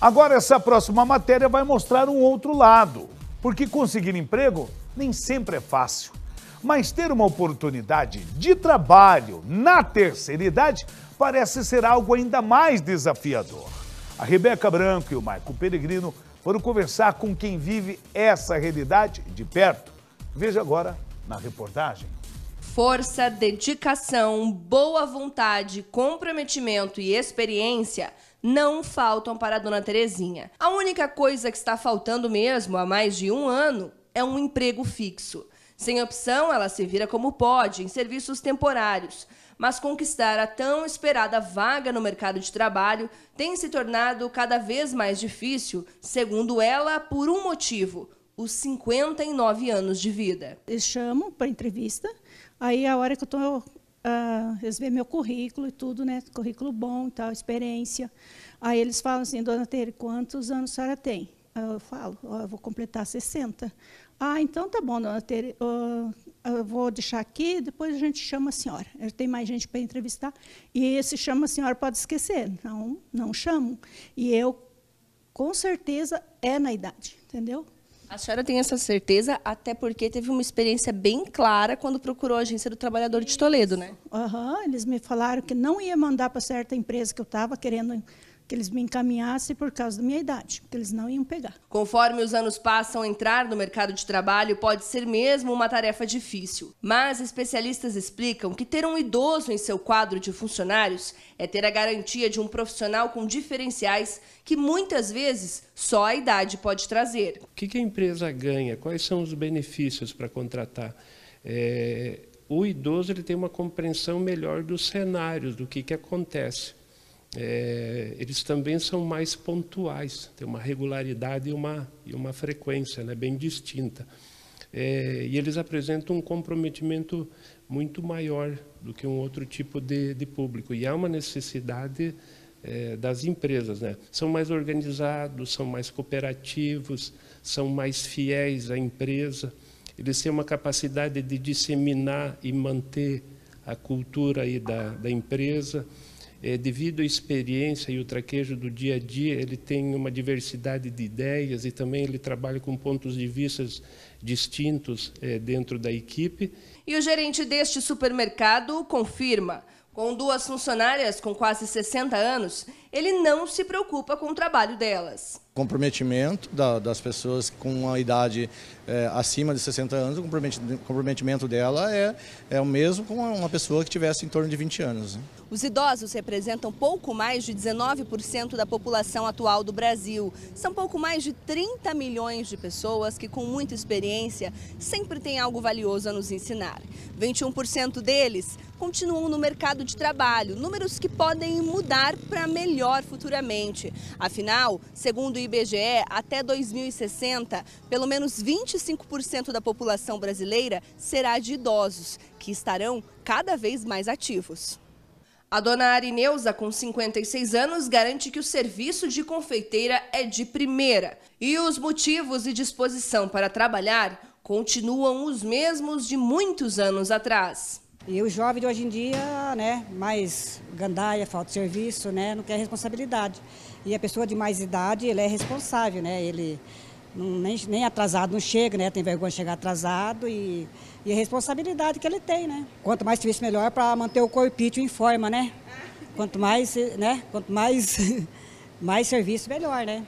Agora, essa próxima matéria vai mostrar um outro lado, porque conseguir emprego nem sempre é fácil. Mas ter uma oportunidade de trabalho na terceira idade parece ser algo ainda mais desafiador. A Rebeca Branco e o Maico Peregrino foram conversar com quem vive essa realidade de perto. Veja agora na reportagem. Força, dedicação, boa vontade, comprometimento e experiência – não faltam para a dona Terezinha. A única coisa que está faltando mesmo há mais de um ano é um emprego fixo. Sem opção, ela se vira como pode, em serviços temporários. Mas conquistar a tão esperada vaga no mercado de trabalho tem se tornado cada vez mais difícil, segundo ela, por um motivo: os 59 anos de vida. Eles chamam para entrevista, aí a hora que eu estou Uh, eles veem meu currículo e tudo, né? Currículo bom e tal, experiência. Aí eles falam assim, dona Tere, quantos anos a senhora tem? Eu falo, oh, eu vou completar 60. Ah, então tá bom, dona Tere, uh, eu vou deixar aqui, depois a gente chama a senhora. Tem mais gente para entrevistar. E esse chama a senhora, pode esquecer. Não, não chamam. E eu, com certeza, é na idade, entendeu? A senhora tem essa certeza, até porque teve uma experiência bem clara quando procurou a Agência do Trabalhador de Toledo, né? Aham, uhum, eles me falaram que não ia mandar para certa empresa que eu estava querendo que eles me encaminhassem por causa da minha idade, porque eles não iam pegar. Conforme os anos passam, entrar no mercado de trabalho pode ser mesmo uma tarefa difícil. Mas especialistas explicam que ter um idoso em seu quadro de funcionários é ter a garantia de um profissional com diferenciais que muitas vezes só a idade pode trazer. O que a empresa ganha? Quais são os benefícios para contratar? É, o idoso ele tem uma compreensão melhor dos cenários, do que, que acontece é, eles também são mais pontuais, tem uma regularidade e uma, e uma frequência né, bem distinta. É, e eles apresentam um comprometimento muito maior do que um outro tipo de, de público. E há uma necessidade é, das empresas. Né? São mais organizados, são mais cooperativos, são mais fiéis à empresa. Eles têm uma capacidade de disseminar e manter a cultura aí da, da empresa é, devido à experiência e o traquejo do dia a dia, ele tem uma diversidade de ideias e também ele trabalha com pontos de vista distintos é, dentro da equipe. E o gerente deste supermercado confirma. Com duas funcionárias com quase 60 anos, ele não se preocupa com o trabalho delas. Comprometimento da, das pessoas com a idade é, acima de 60 anos, o comprometimento dela é, é o mesmo com uma pessoa que tivesse em torno de 20 anos. Né? Os idosos representam pouco mais de 19% da população atual do Brasil. São pouco mais de 30 milhões de pessoas que, com muita experiência, sempre têm algo valioso a nos ensinar. 21% deles continuam no mercado de trabalho, números que podem mudar para melhor melhor futuramente. Afinal, segundo o IBGE, até 2060, pelo menos 25% da população brasileira será de idosos, que estarão cada vez mais ativos. A dona Arineuza, com 56 anos, garante que o serviço de confeiteira é de primeira. E os motivos e disposição para trabalhar continuam os mesmos de muitos anos atrás. E o jovem de hoje em dia, né, mais gandaia, falta de serviço, né, não quer responsabilidade. E a pessoa de mais idade, ele é responsável, né, ele não, nem, nem atrasado não chega, né, tem vergonha de chegar atrasado e, e a responsabilidade que ele tem, né. Quanto mais serviço, melhor para manter o corpício em forma, né. Quanto mais, né, quanto mais, mais serviço, melhor, né.